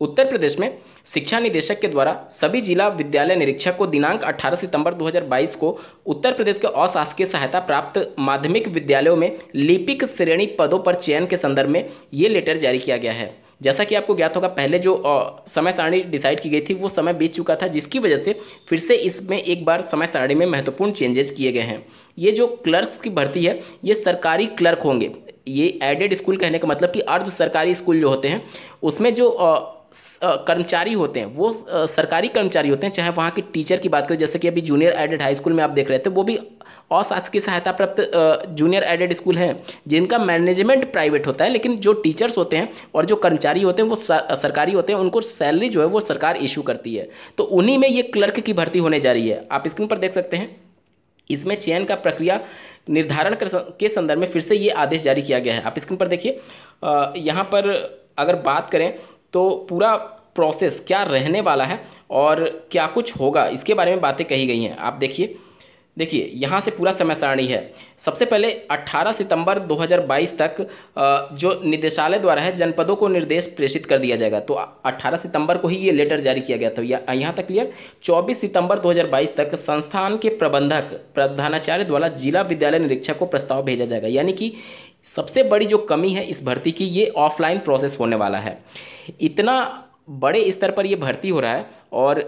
उत्तर प्रदेश में शिक्षा निदेशक के द्वारा सभी जिला विद्यालय निरीक्षक को दिनांक 18 सितंबर 2022 को उत्तर प्रदेश के अशासकीय सहायता प्राप्त माध्यमिक विद्यालयों में लिपिक श्रेणी पदों पर चयन के संदर्भ में ये लेटर जारी किया गया है जैसा कि आपको ज्ञात होगा पहले जो समय सारणी डिसाइड की गई थी वो समय बीत चुका था जिसकी वजह से फिर से इसमें एक बार समय सारणी में महत्वपूर्ण चेंजेस किए गए हैं ये जो क्लर्क की भर्ती है ये सरकारी क्लर्क होंगे ये एडेड स्कूल कहने का मतलब कि अर्ध सरकारी स्कूल जो होते हैं उसमें जो आ, कर्मचारी होते हैं वो सरकारी कर्मचारी होते हैं चाहे वहाँ के टीचर की बात करें जैसे कि अभी जूनियर एडेड हाई स्कूल में आप देख रहे थे वो भी अशासकीय सहायता प्राप्त जूनियर एडेड स्कूल हैं जिनका मैनेजमेंट प्राइवेट होता है लेकिन जो टीचर्स होते हैं और जो कर्मचारी होते हैं वो सरकारी होते हैं उनको सैलरी जो है वो सरकार इशू करती है तो उन्हीं में ये क्लर्क की भर्ती होने जा रही है आप स्क्रीन पर देख सकते हैं इसमें चयन का प्रक्रिया निर्धारण के संदर्भ में फिर से ये आदेश जारी किया गया है आप स्क्रीन पर देखिए यहाँ पर अगर बात करें तो पूरा प्रोसेस क्या रहने वाला है और क्या कुछ होगा इसके बारे में बातें कही गई हैं आप देखिए देखिए यहाँ से पूरा समय सारणी है सबसे पहले 18 सितंबर 2022 तक जो निदेशालय द्वारा है जनपदों को निर्देश प्रेषित कर दिया जाएगा तो 18 सितंबर को ही ये लेटर जारी किया गया था या यहाँ तक क्लियर 24 सितंबर 2022 तक संस्थान के प्रबंधक प्रधानाचार्य द्वारा जिला विद्यालय निरीक्षक को प्रस्ताव भेजा जाएगा यानी कि सबसे बड़ी जो कमी है इस भर्ती की ये ऑफलाइन प्रोसेस होने वाला है इतना बड़े स्तर पर ये भर्ती हो रहा है और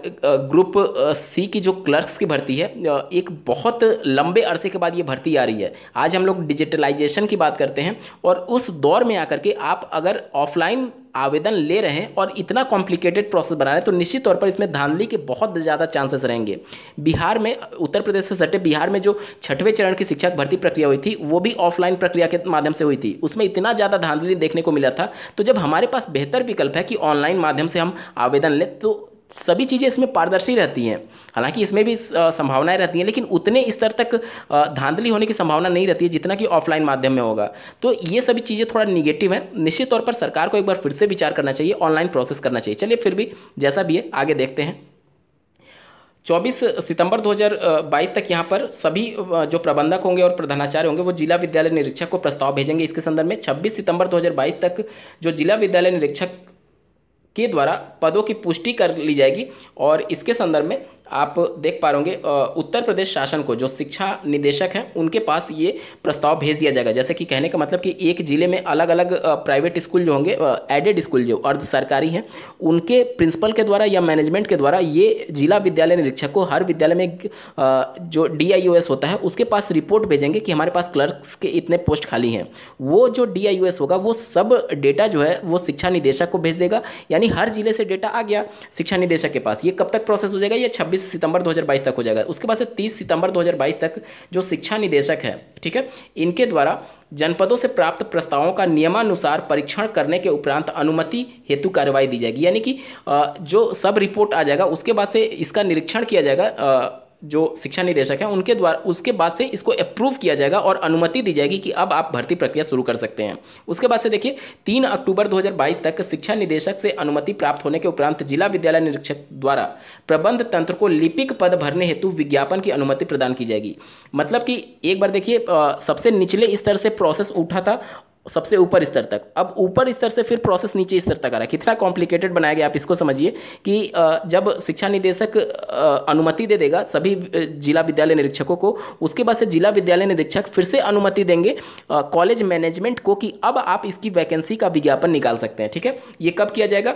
ग्रुप सी की जो क्लर्क्स की भर्ती है एक बहुत लंबे अरसे के बाद ये भर्ती आ रही है आज हम लोग डिजिटलाइजेशन की बात करते हैं और उस दौर में आकर के आप अगर ऑफलाइन आवेदन ले रहे हैं और इतना कॉम्प्लिकेटेड प्रोसेस बना रहे हैं तो निश्चित तौर पर इसमें धांधली के बहुत ज़्यादा चांसेस रहेंगे बिहार में उत्तर प्रदेश से सटे बिहार में जो छठवें चरण की शिक्षक भर्ती प्रक्रिया हुई थी वो भी ऑफलाइन प्रक्रिया के माध्यम से हुई थी उसमें इतना ज़्यादा धांधली देखने को मिला था तो जब हमारे पास बेहतर विकल्प है कि ऑनलाइन माध्यम से हम आवेदन लें तो सभी चीज़ें इसमें पारदर्शी रहती हैं हालांकि इसमें भी संभावनाएं रहती हैं लेकिन उतने स्तर तक धांधली होने की संभावना नहीं रहती है जितना कि ऑफलाइन माध्यम में होगा तो ये सभी चीज़ें थोड़ा निगेटिव हैं निश्चित तौर पर सरकार को एक बार फिर से विचार करना चाहिए ऑनलाइन प्रोसेस करना चाहिए चलिए फिर भी जैसा भी है आगे देखते हैं 24 सितंबर 2022 तक यहाँ पर सभी जो प्रबंधक होंगे और प्रधानाचार्य होंगे वो जिला विद्यालय निरीक्षक को प्रस्ताव भेजेंगे इसके संदर्भ में 26 सितंबर 2022 तक जो जिला विद्यालय निरीक्षक के द्वारा पदों की पुष्टि कर ली जाएगी और इसके संदर्भ में आप देख पा रहे उत्तर प्रदेश शासन को जो शिक्षा निदेशक हैं उनके पास ये प्रस्ताव भेज दिया जाएगा जैसे कि कहने का मतलब कि एक ज़िले में अलग अलग प्राइवेट स्कूल जो होंगे एडेड स्कूल जो अर्ध सरकारी हैं उनके प्रिंसिपल के द्वारा या मैनेजमेंट के द्वारा ये जिला विद्यालय निरीक्षक को हर विद्यालय में जो डी होता है उसके पास रिपोर्ट भेजेंगे कि हमारे पास क्लर्क्स के इतने पोस्ट खाली हैं वो जो डी होगा वो सब डेटा जो है वो शिक्षा निदेशक को भेज देगा यानी हर जिले से डेटा आ गया शिक्षा निदेशक के पास ये कब तक प्रोसेस हो जाएगा ये छब्बीस 31 सितंबर 2022 तक हो जाएगा उसके बाद से 30 सितंबर 2022 तक जो शिक्षा निदेशक है ठीक है इनके द्वारा जनपदों से प्राप्त प्रस्तावों का नियमानुसार परीक्षण करने के उपरांत अनुमति हेतु कार्रवाई दी जाएगी यानी कि जो सब रिपोर्ट आ जाएगा उसके बाद से इसका निरीक्षण किया जाएगा जो शिक्षा निदेशक हैं उनके द्वारा उसके बाद से इसको अप्रूव किया जाएगा और अनुमति दी जाएगी कि अब आप भर्ती प्रक्रिया शुरू कर सकते हैं उसके बाद से देखिए तीन अक्टूबर 2022 तक शिक्षा निदेशक से अनुमति प्राप्त होने के उपरांत जिला विद्यालय निरीक्षक द्वारा प्रबंध तंत्र को लिपिक पद भरने हेतु विज्ञापन की अनुमति प्रदान की जाएगी मतलब कि एक बार देखिए सबसे निचले स्तर से प्रोसेस उठा था सबसे ऊपर स्तर तक अब ऊपर स्तर से फिर प्रोसेस नीचे स्तर तक आ रहा है कितना कॉम्प्लिकेटेड बनाया गया आप इसको समझिए कि जब शिक्षा निदेशक अनुमति दे देगा सभी जिला विद्यालय निरीक्षकों को उसके बाद से जिला विद्यालय निरीक्षक फिर से अनुमति देंगे कॉलेज मैनेजमेंट को कि अब आप इसकी वैकेंसी का विज्ञापन निकाल सकते हैं ठीक है ये कब किया जाएगा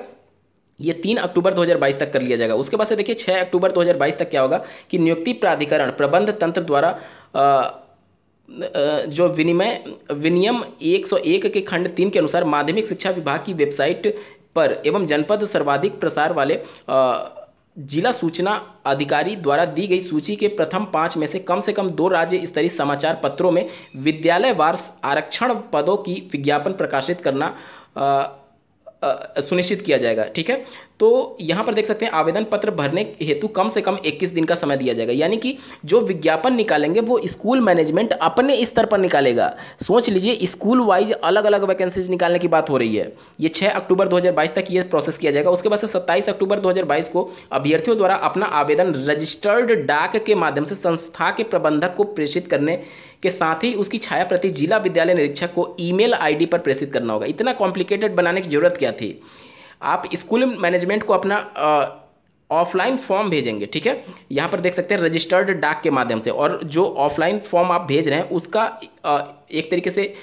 ये तीन अक्टूबर 2022 तक कर लिया जाएगा उसके बाद से देखिए छः अक्टूबर 2022 तक क्या होगा कि नियुक्ति प्राधिकरण प्रबंध तंत्र द्वारा जो विनिमय विनियम 101 के खंड तीन के अनुसार माध्यमिक शिक्षा विभाग की वेबसाइट पर एवं जनपद सर्वाधिक प्रसार वाले जिला सूचना अधिकारी द्वारा दी गई सूची के प्रथम पाँच में से कम से कम दो राज्य स्तरीय समाचार पत्रों में विद्यालय वार आरक्षण पदों की विज्ञापन प्रकाशित करना आ, आ, सुनिश्चित किया जाएगा ठीक है तो यहाँ पर देख सकते हैं आवेदन पत्र भरने हेतु कम से कम 21 दिन का समय दिया जाएगा यानी कि जो विज्ञापन निकालेंगे वो स्कूल मैनेजमेंट अपने स्तर पर निकालेगा सोच लीजिए स्कूल वाइज अलग अलग वैकेंसीज निकालने की बात हो रही है ये 6 अक्टूबर 2022 तक ये प्रोसेस किया जाएगा उसके बाद से सत्ताईस अक्टूबर दो को अभ्यर्थियों द्वारा अपना आवेदन रजिस्टर्ड डाक के माध्यम से संस्था के प्रबंधक को प्रेषित करने के साथ ही उसकी छाया प्रति जिला विद्यालय निरीक्षक को ईमेल आईडी पर प्रेषित करना होगा इतना कॉम्प्लिकेटेड बनाने की जरूरत क्या थी आप स्कूल मैनेजमेंट को अपना ऑफलाइन फॉर्म भेजेंगे ठीक है यहाँ पर देख सकते हैं रजिस्टर्ड डाक के माध्यम से और जो ऑफलाइन फॉर्म आप भेज रहे हैं उसका आ, एक तरीके से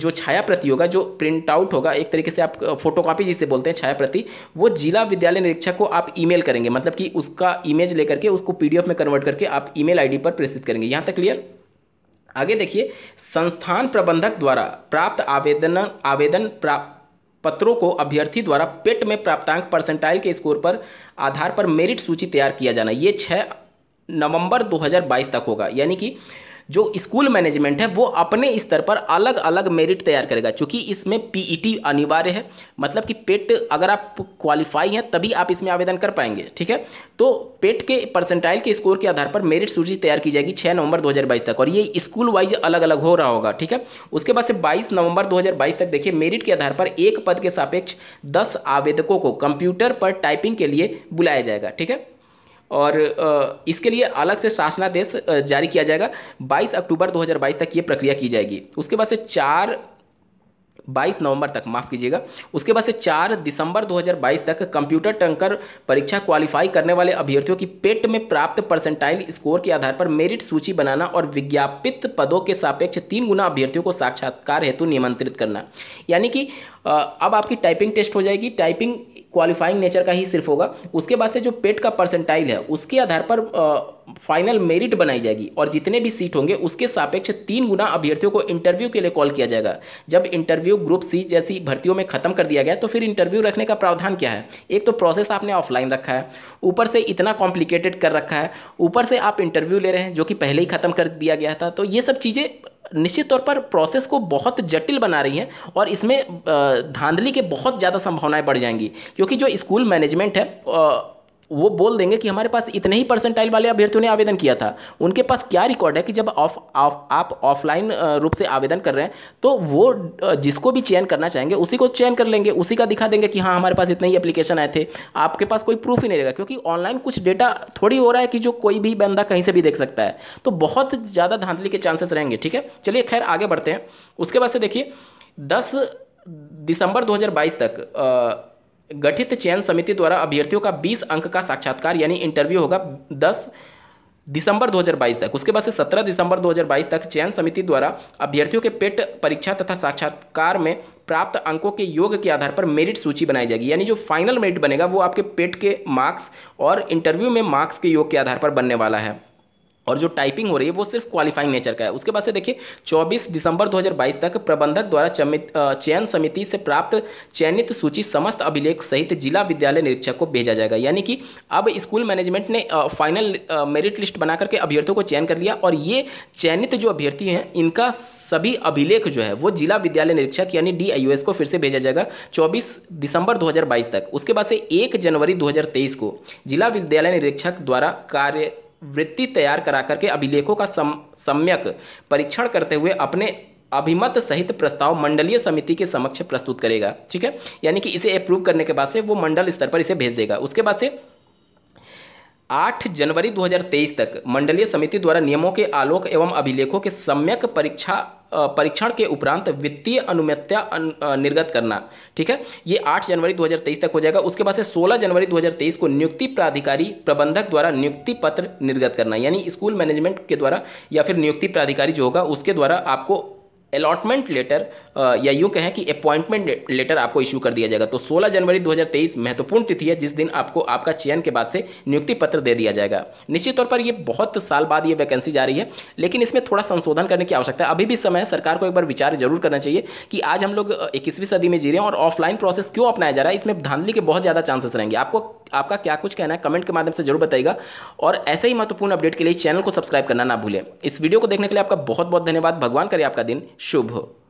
जो छाया प्रति होगा जो प्रिंट आउट होगा एक तरीके से आप फोटोकॉपी जिसे बोलते हैं छाया प्रति वो जिला विद्यालय निरीक्षक को आप ईमेल करेंगे मतलब कि उसका इमेज लेकर के उसको पीडीएफ में कन्वर्ट करके आप ईमेल आईडी पर प्रेषित करेंगे यहाँ तक क्लियर आगे देखिए संस्थान प्रबंधक द्वारा प्राप्त आवेदन आवेदन प्राप्त पत्रों को अभ्यर्थी द्वारा पेट में प्राप्तांक परसेंटाइल के स्कोर पर आधार पर मेरिट सूची तैयार किया जाना ये छः नवंबर 2022 तक होगा यानी कि जो स्कूल मैनेजमेंट है वो अपने स्तर पर अलग अलग मेरिट तैयार करेगा क्योंकि इसमें पीईटी अनिवार्य है मतलब कि पेट अगर आप क्वालिफाई हैं तभी आप इसमें आवेदन कर पाएंगे ठीक है तो पेट के परसेंटाइल के स्कोर के आधार पर मेरिट सूची तैयार की जाएगी छः नवंबर 2022 तक और ये स्कूल वाइज अलग अलग हो रहा होगा ठीक है उसके बाद से 22 नवंबर 2022 तक देखिए मेरिट के आधार पर एक पद के सापेक्ष 10 आवेदकों को कंप्यूटर पर टाइपिंग के लिए बुलाया जाएगा ठीक है और इसके लिए अलग से शासनादेश जारी किया जाएगा 22 अक्टूबर 2022 तक ये प्रक्रिया की जाएगी उसके बाद से चार 22 नवंबर तक माफ कीजिएगा उसके बाद से 4 दिसंबर 2022 तक कंप्यूटर टंकर परीक्षा क्वालिफाई करने वाले अभ्यर्थियों की पेट में प्राप्त परसेंटाइल स्कोर के आधार पर मेरिट सूची बनाना और विज्ञापित पदों के सापेक्ष तीन गुना अभ्यर्थियों को साक्षात्कार हेतु निमंत्रित करना यानी कि अब आपकी टाइपिंग टेस्ट हो जाएगी टाइपिंग क्वालिफाइंग नेचर का ही सिर्फ होगा उसके बाद से जो पेट का परसेंटाइल है उसके आधार पर फाइनल मेरिट बनाई जाएगी और जितने भी सीट होंगे उसके सापेक्ष तीन गुना अभ्यर्थियों को इंटरव्यू के लिए कॉल किया जाएगा जब इंटरव्यू ग्रुप सी जैसी भर्तियों में खत्म कर दिया गया तो फिर इंटरव्यू रखने का प्रावधान क्या है एक तो प्रोसेस आपने ऑफलाइन रखा है ऊपर से इतना कॉम्प्लिकेटेड कर रखा है ऊपर से आप इंटरव्यू ले रहे हैं जो कि पहले ही खत्म कर दिया गया था तो ये सब चीज़ें निश्चित तौर पर प्रोसेस को बहुत जटिल बना रही हैं और इसमें धांधली के बहुत ज़्यादा संभावनाएं बढ़ जाएंगी क्योंकि जो स्कूल मैनेजमेंट है वो बोल देंगे कि हमारे पास इतने ही परसेंटाइल वाले अभ्यर्थियों ने आवेदन किया था उनके पास क्या रिकॉर्ड है कि जब ऑफ ऑफ आप ऑफलाइन रूप से आवेदन कर रहे हैं तो वो जिसको भी चयन करना चाहेंगे उसी को चयन कर लेंगे उसी का दिखा देंगे कि हाँ हमारे पास इतने ही एप्लीकेशन आए थे आपके पास कोई प्रूफ ही नहीं रहेगा क्योंकि ऑनलाइन कुछ डेटा थोड़ी हो रहा है कि जो कोई भी बंदा कहीं से भी देख सकता है तो बहुत ज़्यादा धांधली के चांसेस रहेंगे ठीक है चलिए खैर आगे बढ़ते हैं उसके बाद से देखिए दस दिसंबर 2022 तक गठित चयन समिति द्वारा अभ्यर्थियों का 20 अंक का साक्षात्कार यानी इंटरव्यू होगा 10 दिसंबर 2022 तक उसके बाद से 17 दिसंबर 2022 तक चयन समिति द्वारा अभ्यर्थियों के पेट परीक्षा तथा साक्षात्कार में प्राप्त अंकों के योग के आधार पर मेरिट सूची बनाई जाएगी यानी जो फाइनल मेरिट बनेगा वो आपके पेट के मार्क्स और इंटरव्यू में मार्क्स के योग के आधार पर बनने वाला है और जो टाइपिंग हो रही है वो सिर्फ क्वालिफाइंग नेचर का है उसके बाद से देखिए 24 दिसंबर 2022 तक प्रबंधक द्वारा चयन समिति से प्राप्त चयनित सूची समस्त अभिलेख सहित जिला विद्यालय निरीक्षक को भेजा जाएगा यानी कि अब स्कूल मैनेजमेंट ने फाइनल मेरिट लिस्ट बना करके अभ्यर्थियों को चयन कर लिया और ये चयनित जो अभ्यर्थी हैं इनका सभी अभिलेख जो है वो जिला विद्यालय निरीक्षक यानी डी को फिर से भेजा जाएगा चौबीस दिसंबर दो तक उसके बाद से एक जनवरी दो को जिला विद्यालय निरीक्षक द्वारा कार्य वृत्ति तैयार करा करके अभिलेखों का सम, सम्यक परीक्षण करते हुए अपने अभिमत सहित प्रस्ताव मंडलीय समिति के समक्ष प्रस्तुत करेगा ठीक है यानी कि इसे अप्रूव करने के बाद से वो मंडल स्तर पर इसे भेज देगा उसके बाद से 8 जनवरी 2023 तक मंडलीय समिति द्वारा नियमों के आलोक एवं अभिलेखों के सम्यक परीक्षा परीक्षण के उपरांत वित्तीय अनुमत्या निर्गत करना ठीक है ये 8 जनवरी 2023 तक हो जाएगा उसके बाद से 16 जनवरी 2023 को नियुक्ति प्राधिकारी प्रबंधक द्वारा नियुक्ति पत्र निर्गत करना यानी स्कूल मैनेजमेंट के द्वारा या फिर नियुक्ति प्राधिकारी जो होगा उसके द्वारा आपको अलॉटमेंट लेटर uh, या यूँ कहें कि अपॉइंटमेंट लेटर आपको इशू कर दिया जाएगा तो 16 जनवरी 2023 महत्वपूर्ण तिथि है जिस दिन आपको आपका चयन के बाद से नियुक्ति पत्र दे दिया जाएगा निश्चित तौर पर ये बहुत साल बाद ये वैकेंसी जा रही है लेकिन इसमें थोड़ा संशोधन करने की आवश्यकता है अभी भी समय है सरकार को एक बार विचार जरूर करना चाहिए कि आज हम लोग uh, इक्कीसवीं सदी में जी रहे हैं और ऑफलाइन प्रोसेस क्यों अपनाया जा रहा है इसमें धांधली के बहुत ज़्यादा चांसेस रहेंगे आपको आपका क्या कुछ कहना है कमेंट के माध्यम से जरूर बताइएगा और ऐसे ही महत्वपूर्ण अपडेट के लिए चैनल को सब्सक्राइब करना ना भूलें इस वीडियो को देखने के लिए आपका बहुत बहुत धन्यवाद भगवान करे आपका दिन शुभ हो